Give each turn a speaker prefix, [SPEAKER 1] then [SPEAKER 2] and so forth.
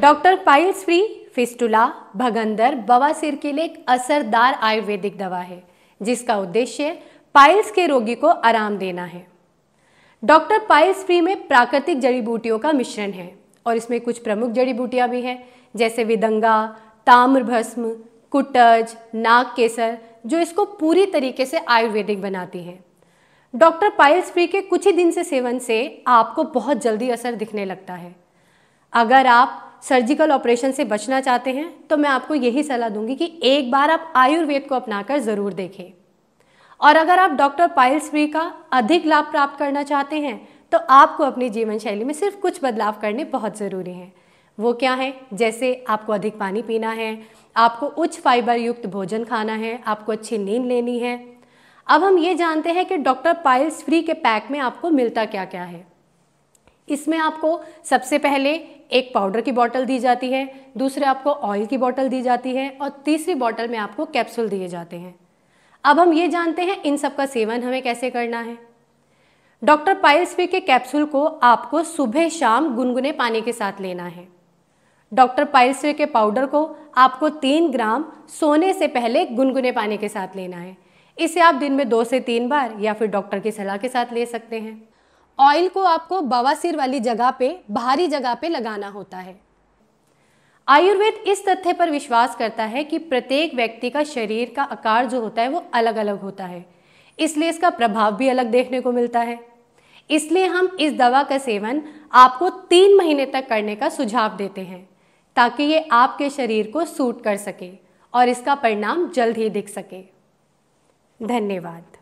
[SPEAKER 1] doctor piles free fistula भगंदर बवासीर के लिए एक असरदार आयुर्वेदिक दवा है जिसका उद्देश्य पाइल्स के रोगी को आराम देना है डॉक्टर पाइल्स फ्री में प्राकृतिक जड़ी बूटियों का मिश्रण है और इसमें कुछ प्रमुख जड़ी बूटियाँ भी हैं जैसे विदंगा ताम्रभस्म कुटज नाग केसर जो इसको पूरी तरीके से आयुर्वेदिक बनाती हैं डॉक्टर पाइल्स फ्री के कुछ ही दिन से सेवन से आपको बहुत जल्दी असर दिखने लगता है अगर आप सर्जिकल ऑपरेशन से बचना चाहते हैं तो मैं आपको यही सलाह दूंगी कि एक बार आप आयुर्वेद को अपनाकर ज़रूर देखें और अगर आप डॉक्टर पायल्स फ्री का अधिक लाभ प्राप्त करना चाहते हैं तो आपको अपनी जीवन शैली में सिर्फ कुछ बदलाव करने बहुत ज़रूरी हैं वो क्या है जैसे आपको अधिक पानी पीना है आपको उच्च फाइबर युक्त भोजन खाना है आपको अच्छी नींद लेनी है अब हम ये जानते हैं कि डॉक्टर पायल्स फ्री के पैक में आपको मिलता क्या क्या है इसमें आपको सबसे पहले एक पाउडर की बॉटल दी जाती है दूसरे आपको ऑयल की बॉटल दी जाती है और तीसरी बोतल में आपको कैप्सूल दिए जाते हैं अब हम ये जानते हैं इन सब का सेवन हमें कैसे करना है डॉक्टर पायल्सवी के कैप्सूल को आपको सुबह शाम गुनगुने पानी के साथ लेना है डॉक्टर पायल्सवी के पाउडर को आपको तीन ग्राम सोने से पहले गुनगुने पानी के साथ लेना है इसे आप दिन में दो से तीन बार या फिर डॉक्टर की सलाह के साथ ले सकते हैं ऑयल को आपको बवासीर वाली जगह पे भारी जगह पे लगाना होता है आयुर्वेद इस तथ्य पर विश्वास करता है कि प्रत्येक व्यक्ति का शरीर का आकार जो होता है वो अलग अलग होता है इसलिए इसका प्रभाव भी अलग देखने को मिलता है इसलिए हम इस दवा का सेवन आपको तीन महीने तक करने का सुझाव देते हैं ताकि ये आपके शरीर को सूट कर सके और इसका परिणाम जल्द ही दिख सके धन्यवाद